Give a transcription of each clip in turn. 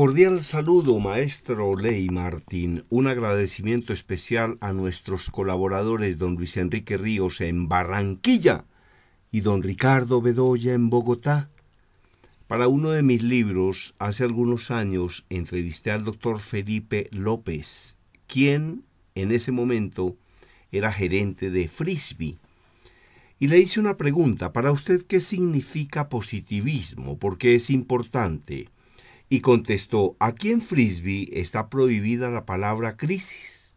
Cordial saludo, maestro Ley Martín. Un agradecimiento especial a nuestros colaboradores, don Luis Enrique Ríos en Barranquilla y don Ricardo Bedoya en Bogotá. Para uno de mis libros, hace algunos años, entrevisté al doctor Felipe López, quien en ese momento era gerente de Frisbee. Y le hice una pregunta, ¿para usted qué significa positivismo? Porque es importante? y contestó, aquí en Frisbee está prohibida la palabra crisis.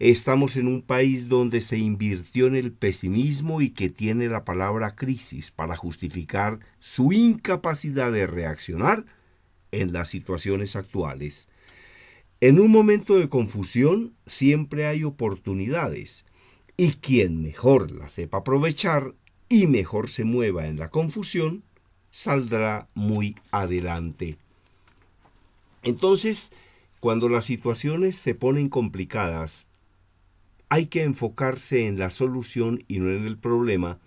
Estamos en un país donde se invirtió en el pesimismo y que tiene la palabra crisis para justificar su incapacidad de reaccionar en las situaciones actuales. En un momento de confusión siempre hay oportunidades y quien mejor la sepa aprovechar y mejor se mueva en la confusión saldrá muy adelante. Entonces, cuando las situaciones se ponen complicadas, hay que enfocarse en la solución y no en el problema.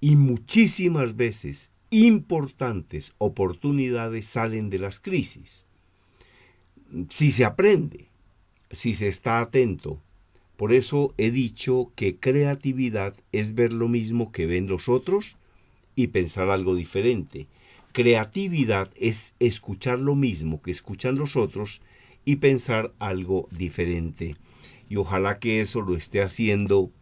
Y muchísimas veces importantes oportunidades salen de las crisis. Si se aprende, si se está atento. Por eso he dicho que creatividad es ver lo mismo que ven los otros y pensar algo diferente. Creatividad es escuchar lo mismo que escuchan los otros y pensar algo diferente. Y ojalá que eso lo esté haciendo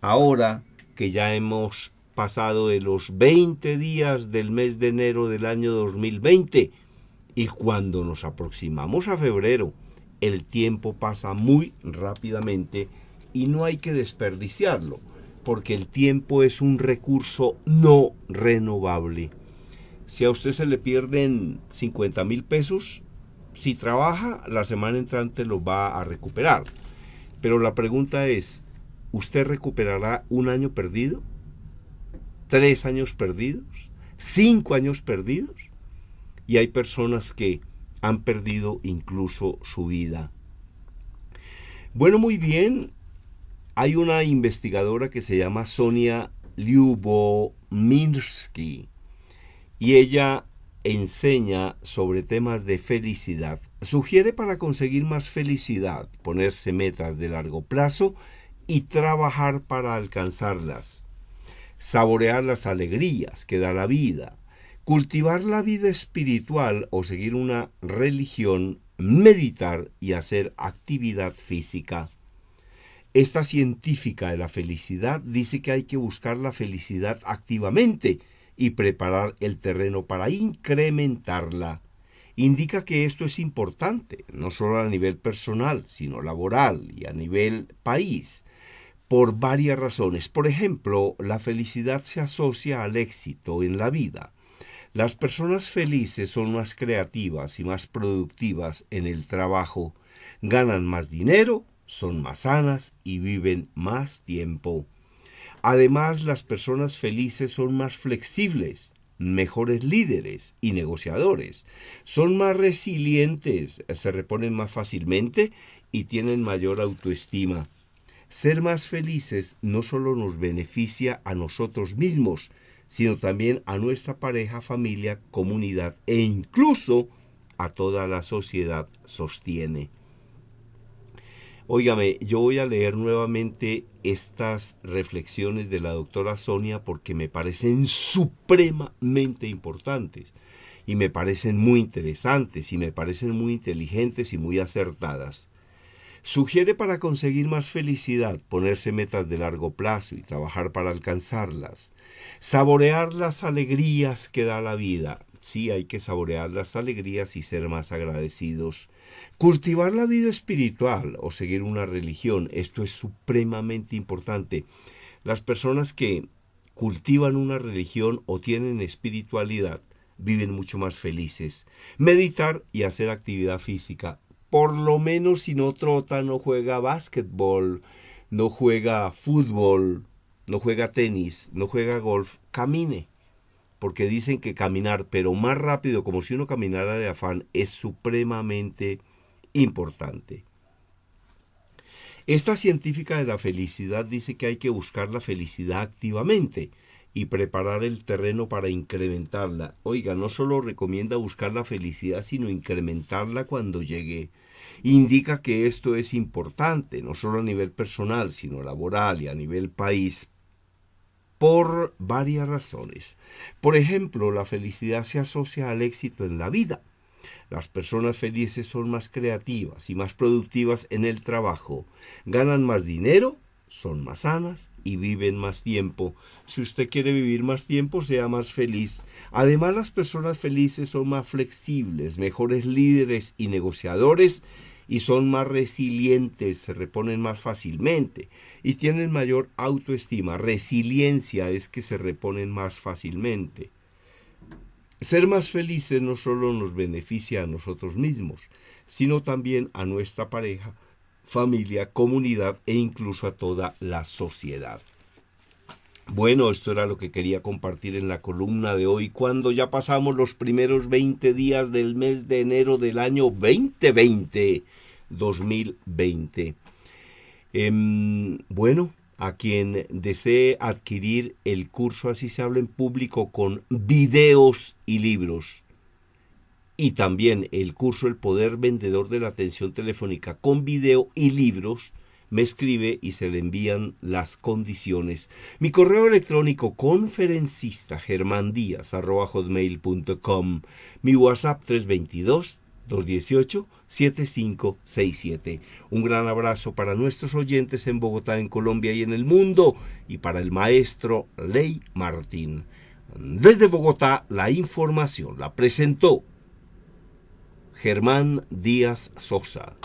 ahora que ya hemos pasado de los 20 días del mes de enero del año 2020. Y cuando nos aproximamos a febrero, el tiempo pasa muy rápidamente y no hay que desperdiciarlo, porque el tiempo es un recurso no renovable. Si a usted se le pierden 50 mil pesos, si trabaja, la semana entrante lo va a recuperar. Pero la pregunta es, ¿usted recuperará un año perdido? ¿Tres años perdidos? ¿Cinco años perdidos? Y hay personas que han perdido incluso su vida. Bueno, muy bien. Hay una investigadora que se llama Sonia Lyubomirsky y ella enseña sobre temas de felicidad. Sugiere para conseguir más felicidad ponerse metas de largo plazo y trabajar para alcanzarlas. Saborear las alegrías que da la vida. Cultivar la vida espiritual o seguir una religión, meditar y hacer actividad física. Esta científica de la felicidad dice que hay que buscar la felicidad activamente, y preparar el terreno para incrementarla, indica que esto es importante, no solo a nivel personal, sino laboral y a nivel país, por varias razones. Por ejemplo, la felicidad se asocia al éxito en la vida. Las personas felices son más creativas y más productivas en el trabajo, ganan más dinero, son más sanas y viven más tiempo. Además, las personas felices son más flexibles, mejores líderes y negociadores, son más resilientes, se reponen más fácilmente y tienen mayor autoestima. Ser más felices no solo nos beneficia a nosotros mismos, sino también a nuestra pareja, familia, comunidad e incluso a toda la sociedad sostiene. Óigame, yo voy a leer nuevamente estas reflexiones de la doctora Sonia porque me parecen supremamente importantes y me parecen muy interesantes y me parecen muy inteligentes y muy acertadas. Sugiere para conseguir más felicidad ponerse metas de largo plazo y trabajar para alcanzarlas, saborear las alegrías que da la vida, Sí hay que saborear las alegrías y ser más agradecidos. Cultivar la vida espiritual o seguir una religión, esto es supremamente importante. Las personas que cultivan una religión o tienen espiritualidad viven mucho más felices. Meditar y hacer actividad física. Por lo menos si no trota, no juega básquetbol, no juega fútbol, no juega tenis, no juega golf, camine porque dicen que caminar, pero más rápido, como si uno caminara de afán, es supremamente importante. Esta científica de la felicidad dice que hay que buscar la felicidad activamente y preparar el terreno para incrementarla. Oiga, no solo recomienda buscar la felicidad, sino incrementarla cuando llegue. Indica que esto es importante, no solo a nivel personal, sino laboral y a nivel país por varias razones. Por ejemplo, la felicidad se asocia al éxito en la vida. Las personas felices son más creativas y más productivas en el trabajo, ganan más dinero, son más sanas y viven más tiempo. Si usted quiere vivir más tiempo, sea más feliz. Además, las personas felices son más flexibles, mejores líderes y negociadores y son más resilientes, se reponen más fácilmente y tienen mayor autoestima. Resiliencia es que se reponen más fácilmente. Ser más felices no solo nos beneficia a nosotros mismos, sino también a nuestra pareja, familia, comunidad e incluso a toda la sociedad. Bueno, esto era lo que quería compartir en la columna de hoy, cuando ya pasamos los primeros 20 días del mes de enero del año 2020. Em, bueno, a quien desee adquirir el curso Así se habla en público con videos y libros. Y también el curso El Poder Vendedor de la Atención Telefónica con video y libros me escribe y se le envían las condiciones. Mi correo electrónico conferencista germandías.com. Mi WhatsApp 322 218 7567. Un gran abrazo para nuestros oyentes en Bogotá, en Colombia y en el mundo y para el maestro Ley Martín. Desde Bogotá la información la presentó Germán Díaz Sosa.